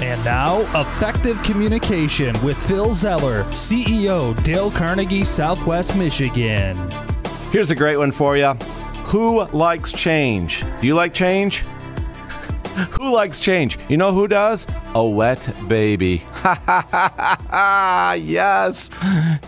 And now, effective communication with Phil Zeller, CEO, Dale Carnegie, Southwest Michigan. Here's a great one for you. Who likes change? Do you like change? who likes change? You know who does? A wet baby. Ha ha ha Yes.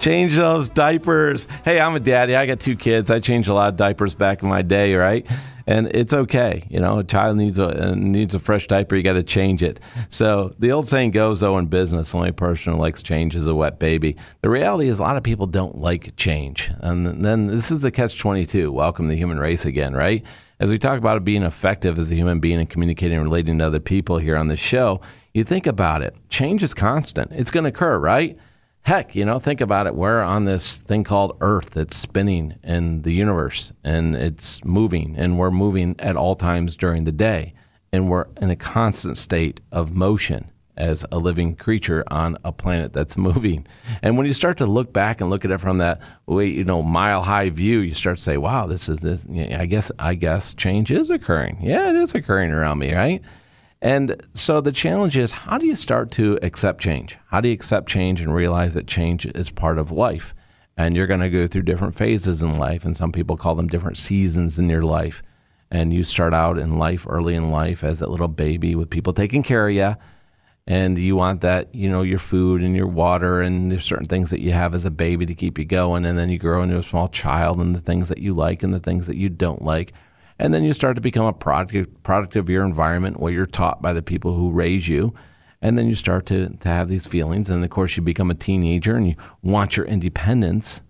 Change those diapers. Hey, I'm a daddy. I got two kids. I changed a lot of diapers back in my day, right? and it's okay. You know, a child needs a uh, needs a fresh diaper. You got to change it. So the old saying goes, though, in business, the only person who likes change is a wet baby. The reality is, a lot of people don't like change, and then this is the catch twenty two. Welcome to the human race again, right? As we talk about it being effective as a human being and communicating and relating to other people here on the show, you think about it. Change is constant. It's going to occur, right? heck, you know, think about it. We're on this thing called Earth that's spinning in the universe and it's moving, and we're moving at all times during the day. And we're in a constant state of motion as a living creature on a planet that's moving. And when you start to look back and look at it from that way, you know, mile high view, you start to say, wow, this is this. I guess, I guess change is occurring. Yeah, it is occurring around me, right? And so the challenge is how do you start to accept change? How do you accept change and realize that change is part of life? And you're going to go through different phases in life, and some people call them different seasons in your life. And you start out in life, early in life, as a little baby with people taking care of you. And you want that, you know, your food and your water, and there's certain things that you have as a baby to keep you going. And then you grow into a small child, and the things that you like and the things that you don't like and then you start to become a product, product of your environment, what you're taught by the people who raise you. And then you start to, to have these feelings. And of course, you become a teenager and you want your independence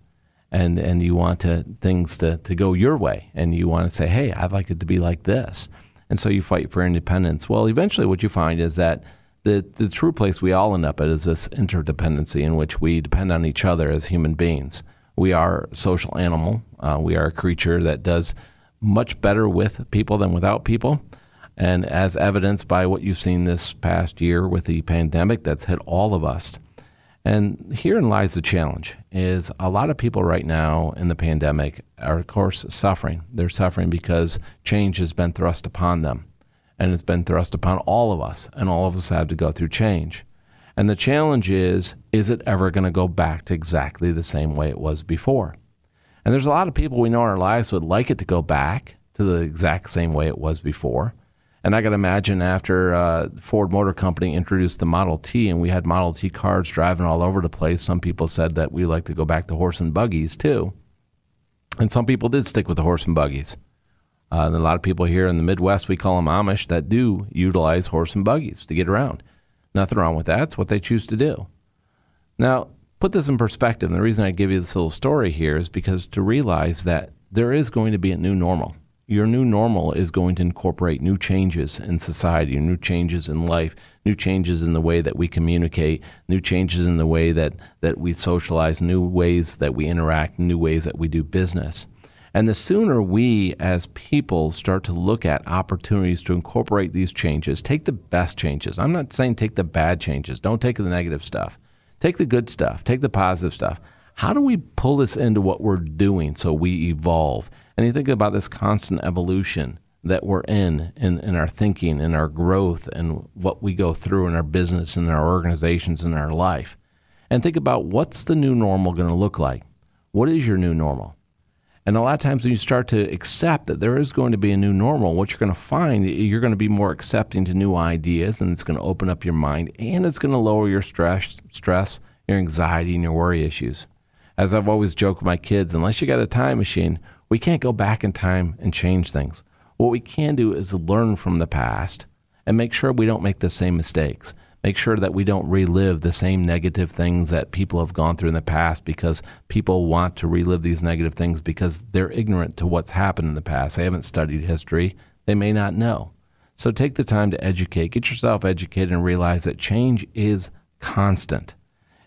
and, and you want to, things to, to go your way. And you want to say, hey, I'd like it to be like this. And so you fight for independence. Well, eventually, what you find is that the, the true place we all end up at is this interdependency in which we depend on each other as human beings. We are a social animal. Uh, we are a creature that does much better with people than without people. And as evidenced by what you've seen this past year with the pandemic that's hit all of us. And herein lies the challenge is a lot of people right now in the pandemic are of course suffering. They're suffering because change has been thrust upon them. And it's been thrust upon all of us, and all of us have to go through change. And the challenge is is it ever going to go back to exactly the same way it was before? And there's a lot of people we know in our lives would like it to go back to the exact same way it was before. And I can imagine after uh, Ford Motor Company introduced the Model T and we had Model T cars driving all over the place, some people said that we like to go back to horse and buggies too. And some people did stick with the horse and buggies. Uh, and a lot of people here in the Midwest, we call them Amish, that do utilize horse and buggies to get around. Nothing wrong with that. It's what they choose to do. Now, put this in perspective, and the reason I give you this little story here is because to realize that there is going to be a new normal. Your new normal is going to incorporate new changes in society, new changes in life, new changes in the way that we communicate, new changes in the way that, that we socialize, new ways that we interact, new ways that we do business. And the sooner we as people start to look at opportunities to incorporate these changes, take the best changes. I'm not saying take the bad changes, don't take the negative stuff Take the good stuff, take the positive stuff. How do we pull this into what we're doing so we evolve? And you think about this constant evolution that we're in, in, in our thinking in our growth and what we go through in our business in our organizations in our life. And think about what's the new normal going to look like? What is your new normal? And a lot of times when you start to accept that there is going to be a new normal, what you're going to find, you're going to be more accepting to new ideas and it's going to open up your mind and it's going to lower your stress, stress, your anxiety and your worry issues. As I've always joked with my kids, unless you got a time machine, we can't go back in time and change things. What we can do is learn from the past and make sure we don't make the same mistakes make sure that we don't relive the same negative things that people have gone through in the past because people want to relive these negative things because they're ignorant to what's happened in the past. They haven't studied history, they may not know. So take the time to educate, get yourself educated, and realize that change is constant.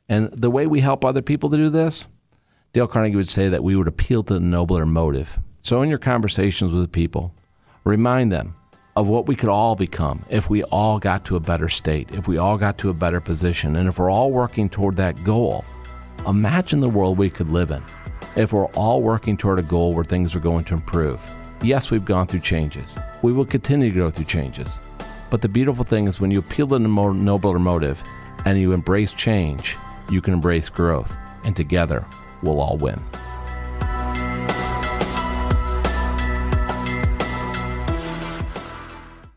And the way we help other people to do this, Dale Carnegie would say that we would appeal to the nobler motive. So in your conversations with people, remind them of what we could all become if we all got to a better state, if we all got to a better position, and if we're all working toward that goal. Imagine the world we could live in if we're all working toward a goal where things are going to improve. Yes, we've gone through changes. We will continue to go through changes. But the beautiful thing is when you appeal to the nobler motive and you embrace change, you can embrace growth, and together we'll all win.